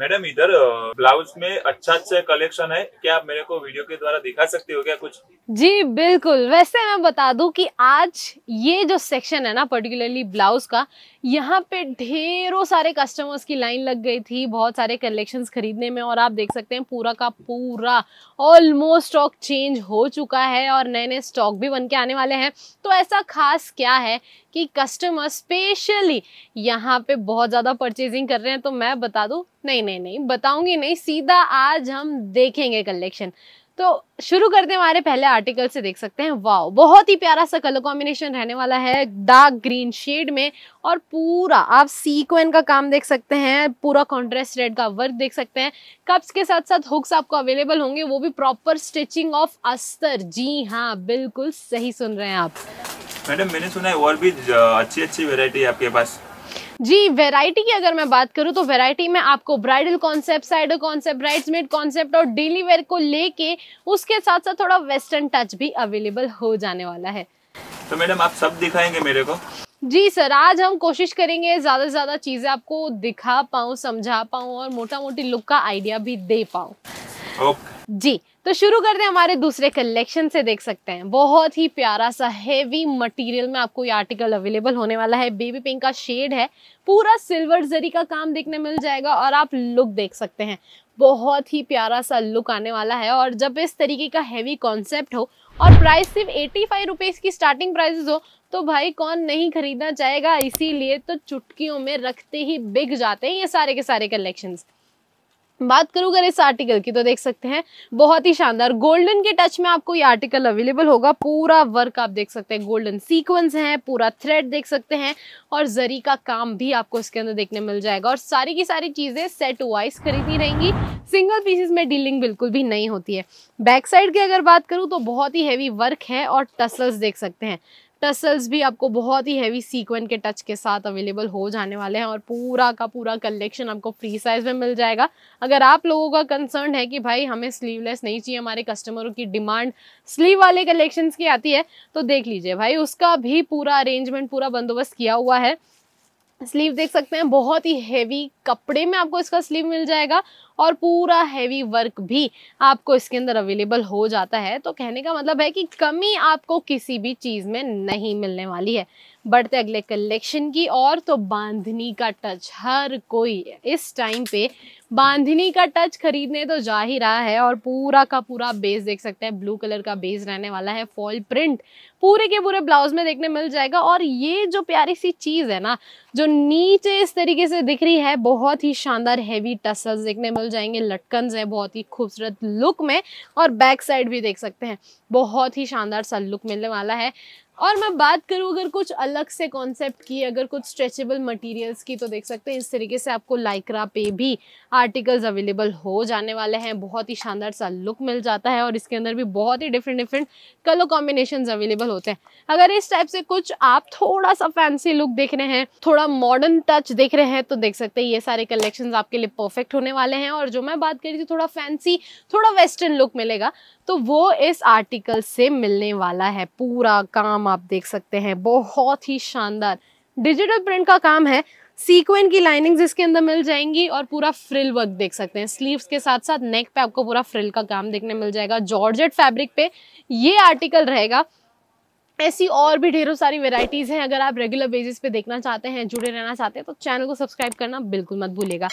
madam इधर blouse में अच्छा अच्छा कलेक्शन है क्या आप मेरे को वीडियो के द्वारा दिखा सकती हो क्या कुछ जी बिल्कुल वैसे मैं बता दूं कि आज ये जो सेक्शन है ना पर्टिकुलरली ब्लाउज का यहाँ पे ढेरों सारे कस्टमर्स की लाइन लग गई थी बहुत सारे कलेक्शंस खरीदने में और आप देख सकते हैं पूरा का पूरा ऑलमोस्ट स्टॉक चेंज हो चुका है और नए नए स्टॉक भी बन के आने वाले हैं तो ऐसा खास क्या है कि कस्टमर स्पेशली यहाँ पे बहुत ज़्यादा परचेजिंग कर रहे हैं तो मैं बता दूँ नहीं नहीं नहीं बताऊँगी नहीं सीधा आज हम देखेंगे कलेक्शन तो शुरू करते हैं हमारे पहले आर्टिकल से देख सकते हैं वाओ बहुत ही प्यारा सा कलर कॉम्बिनेशन रहने वाला है डार्क ग्रीन शेड में और पूरा आप सीक्वेन का काम देख सकते हैं पूरा कॉन्ट्रेस्ट रेड का वर्क देख सकते हैं कप्स के साथ साथ हुक्स आपको अवेलेबल होंगे वो भी प्रॉपर स्टिचिंग ऑफ अस्तर जी हाँ बिल्कुल सही सुन रहे हैं आप मैडम मैंने सुना है और भी अच्छी अच्छी वेरायटी आपके पास जी वैरायटी की अगर मैं बात करूं तो वैरायटी में आपको ब्राइडल कॉन्सेप्ट साइडर कॉन्सेप्ट ब्राइड्समेड कॉन्सेप्ट और डेली वेयर को लेके उसके साथ साथ थोड़ा वेस्टर्न टच भी अवेलेबल हो जाने वाला है तो मैडम आप सब दिखाएंगे मेरे को जी सर आज हम कोशिश करेंगे ज़्यादा से ज़्यादा चीज़ें आपको दिखा पाऊँ समझा पाऊँ और मोटा मोटी लुक का आइडिया भी दे पाऊँ जी तो शुरू करते हैं हमारे दूसरे कलेक्शन से देख सकते हैं बहुत ही प्यारा सा हेवी मटेरियल में आपको ये आर्टिकल अवेलेबल होने वाला है बेबी पिंक का शेड है पूरा सिल्वर जरी का काम देखने मिल जाएगा और आप लुक देख सकते हैं बहुत ही प्यारा सा लुक आने वाला है और जब इस तरीके का हैवी कॉन्सेप्ट हो और प्राइस सिर्फ एटी फाइव रुपीज़ की स्टार्टिंग प्राइसेस हो तो भाई कौन नहीं खरीदना चाहेगा इसीलिए तो चुटकियों में रखते ही बिक जाते हैं ये सारे के सारे कलेक्शंस बात करूँ अगर इस आर्टिकल की तो देख सकते हैं बहुत ही शानदार गोल्डन के टच में आपको ये आर्टिकल अवेलेबल होगा पूरा वर्क आप देख सकते हैं गोल्डन सीक्वेंस है पूरा थ्रेड देख सकते हैं और जरी का काम भी आपको इसके अंदर देखने मिल जाएगा और सारी की सारी चीज़ें सेट वाइज खरीदी रहेंगी सिंगल पीसेस में डीलिंग बिल्कुल भी नहीं होती है बैक साइड की अगर बात करूँ तो बहुत ही हैवी वर्क है और टसल्स देख सकते हैं टसल्स भी आपको बहुत ही हैवी सीक्वेंट के टच के साथ अवेलेबल हो जाने वाले हैं और पूरा का पूरा कलेक्शन आपको फ्री साइज में मिल जाएगा अगर आप लोगों का कंसर्न है कि भाई हमें स्लीवलेस नहीं चाहिए हमारे कस्टमरों की डिमांड स्लीव वाले कलेक्शन की आती है तो देख लीजिए भाई उसका भी पूरा अरेंजमेंट पूरा बंदोबस्त किया हुआ है स्लीव देख सकते हैं बहुत ही हेवी कपड़े में आपको इसका स्लीव मिल जाएगा और पूरा हैवी वर्क भी आपको इसके अंदर अवेलेबल हो जाता है तो कहने का मतलब है कि कमी आपको किसी भी चीज़ में नहीं मिलने वाली है बढ़ते अगले कलेक्शन की और तो बांधनी का टच हर कोई इस टाइम पे बांधनी का टच खरीदने तो जा ही रहा है और पूरा का पूरा बेस देख सकते हैं ब्लू कलर का बेस रहने वाला है फॉल प्रिंट पूरे के पूरे ब्लाउज में देखने मिल जाएगा और ये जो प्यारी सी चीज़ है ना जो नीचे इस तरीके से दिख रही है बहुत ही शानदार हैवी टसल्स देखने मिल जाएंगे लटकन्स हैं बहुत ही खूबसूरत लुक में और बैक साइड भी देख सकते हैं बहुत ही शानदार सा लुक मिलने वाला है और मैं बात करूँ अगर कुछ अलग से कॉन्सेप्ट की अगर कुछ स्ट्रेचेबल मटेरियल्स की तो देख सकते हैं इस तरीके से आपको लाइक्रा पे भी आर्टिकल्स अवेलेबल हो जाने वाले हैं बहुत ही शानदार सा लुक मिल जाता है और इसके अंदर भी बहुत ही different different colour combination available होते हैं अगर इस टाइप से कुछ आप थोड़ा सा फैंसी लुक देख रहे हैं थोड़ा मॉडर्न टच देख रहे हैं तो देख सकते हैं ये सारे कलेक्शन आपके लिए परफेक्ट होने वाले हैं और जो मैं बात कर रही थी थोड़ा फैंसी थोड़ा वेस्टर्न लुक मिलेगा तो वो इस आर्टिकल से मिलने वाला है पूरा काम आप देख सकते हैं बहुत ही शानदार डिजिटल प्रिंट का काम है सीक्वेंट की लाइनिंग्स इसके अंदर मिल जाएंगी और पूरा फ्रिल वर्क देख सकते हैं स्लीव्स के साथ साथ नेक पे आपको पूरा फ्रिल का काम देखने मिल जाएगा जॉर्जेट फैब्रिक पे ये आर्टिकल रहेगा ऐसी और भी ढेरों सारी वेराइटीज़ हैं अगर आप रेगुलर बेसिस पे देखना चाहते हैं जुड़े रहना चाहते हैं तो चैनल को सब्सक्राइब करना बिल्कुल मत भूलेगा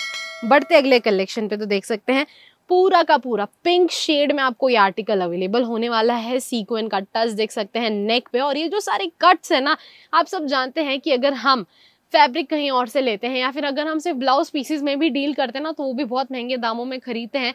बढ़ते अगले कलेक्शन पे तो देख सकते हैं पूरा का पूरा पिंक शेड में आपको ये आर्टिकल अवेलेबल होने वाला है सीक्वेन का टच देख सकते हैं नेक पे और ये जो सारे कट्स है ना आप सब जानते हैं कि अगर हम फैब्रिक कहीं और से लेते हैं या फिर अगर हम सिर्फ ब्लाउज पीसेस में भी डील करते हैं ना तो वो भी बहुत महंगे दामों में खरीदते हैं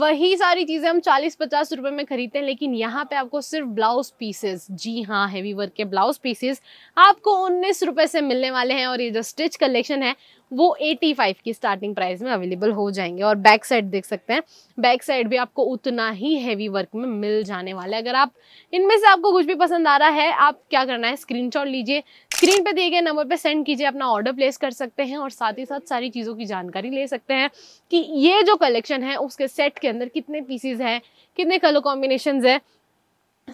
वही सारी चीज़ें हम 40-50 रुपए में खरीदते हैं लेकिन यहाँ पे आपको सिर्फ ब्लाउज पीसेस जी हाँ हैवी वर्क के ब्लाउज पीसेस आपको उन्नीस रुपए से मिलने वाले हैं और ये जो स्टिच कलेक्शन है वो 85 की स्टार्टिंग प्राइस में अवेलेबल हो जाएंगे और बैक साइड देख सकते हैं बैक साइड भी आपको उतना ही हैवी वर्क में मिल जाने वाला है अगर आप इनमें से आपको कुछ भी पसंद आ रहा है आप क्या करना है स्क्रीनशॉट लीजिए स्क्रीन पर दिए गए नंबर पर सेंड कीजिए अपना ऑर्डर प्लेस कर सकते हैं और साथ ही साथ सारी चीज़ों की जानकारी ले सकते हैं कि ये जो कलेक्शन है उसके सेट के अंदर कितने पीसीज हैं कितने कलर कॉम्बिनेशन है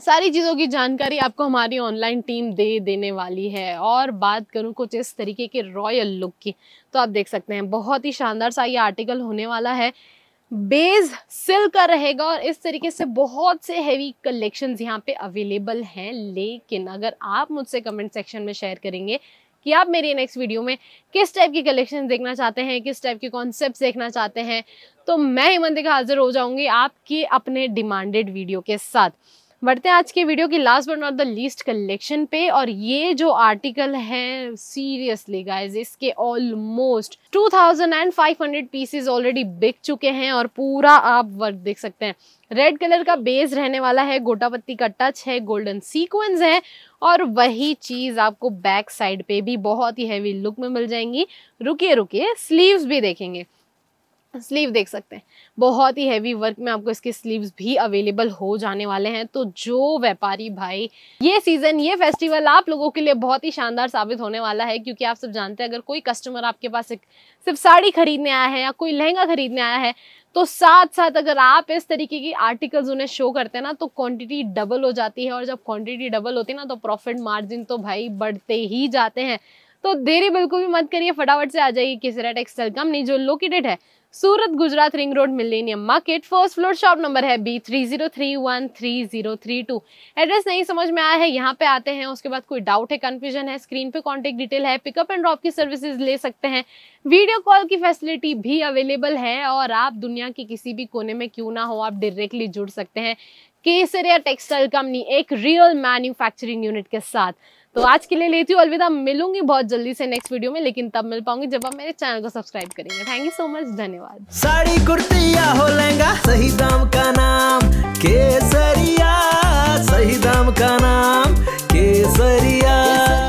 सारी चीज़ों की जानकारी आपको हमारी ऑनलाइन टीम दे देने वाली है और बात करूँ कुछ इस तरीके के रॉयल लुक की तो आप देख सकते हैं बहुत ही शानदार सा ये आर्टिकल होने वाला है बेस सिल्क का रहेगा और इस तरीके से बहुत से हैवी कलेक्शंस यहाँ पे अवेलेबल हैं लेकिन अगर आप मुझसे कमेंट सेक्शन में शेयर करेंगे कि आप मेरी नेक्स्ट वीडियो में किस टाइप की कलेक्शन देखना चाहते हैं किस टाइप के कॉन्सेप्ट देखना चाहते हैं तो मैं हिमंतिका हाजिर हो जाऊंगी आपके अपने डिमांडेड वीडियो के साथ बढ़ते हैं आज के वीडियो की last but not the least collection पे और ये जो आर्टिकल है सीरियसली गाइज इसके ऑलमोस्ट 2500 पीसेस ऑलरेडी बिक चुके हैं और पूरा आप वर्क देख सकते हैं रेड कलर का बेस रहने वाला है गोटा पत्ती का टच है गोल्डन सीक्वेंस है और वही चीज़ आपको बैक साइड पे भी बहुत ही हैवी लुक में मिल जाएंगी रुकिए रुकिए स्लीव्स भी देखेंगे स्लीव देख सकते हैं बहुत ही हैवी वर्क में आपको इसके स्लीव्स भी अवेलेबल हो जाने वाले हैं तो जो व्यापारी भाई ये सीज़न ये फेस्टिवल आप लोगों के लिए बहुत ही शानदार साबित होने वाला है क्योंकि आप सब जानते हैं अगर कोई कस्टमर आपके पास एक सिर्फ साड़ी खरीदने आया है या कोई लहंगा खरीदने आया है तो साथ साथ अगर आप इस तरीके की आर्टिकल्स उन्हें शो करते हैं ना तो क्वांटिटी डबल हो जाती है और जब क्वांटिटी डबल होती है ना तो प्रॉफिट मार्जिन तो भाई बढ़ते ही जाते हैं तो देरी बिल्कुल भी मत करिए फटाफट से आ जाइए किसरा टेक्सटाइल कंपनी जो लोकेटेड है Surat Gujarat ring road millennium market first floor shop number है B three zero three one three zero three two address नहीं समझ में आया है यहाँ पे आते हैं उसके बाद कोई डाउट है कन्फ्यूजन है स्क्रीन पे कॉन्टेक्ट डिटेल है पिकअप एंड ड्रॉप की सर्विसेज ले सकते हैं वीडियो कॉल की फैसिलिटी भी अवेलेबल है और आप दुनिया के किसी भी कोने में क्यों ना हो आप डायरेक्टली जुड़ सकते हैं केसरिया टेक्सटाइल कंपनी एक रियल मैन्युफैक्चरिंग यूनिट के साथ तो आज के लिए लेती हूँ अलविदा मिलूंगी बहुत जल्दी से नेक्स्ट वीडियो में लेकिन तब मिल पाऊंगी जब आप मेरे चैनल को सब्सक्राइब करेंगे थैंक यू सो मच धन्यवाद साड़ी कुर्ती हो लहंगा सही दाम का नाम केसरिया सही दाम का नाम केसरिया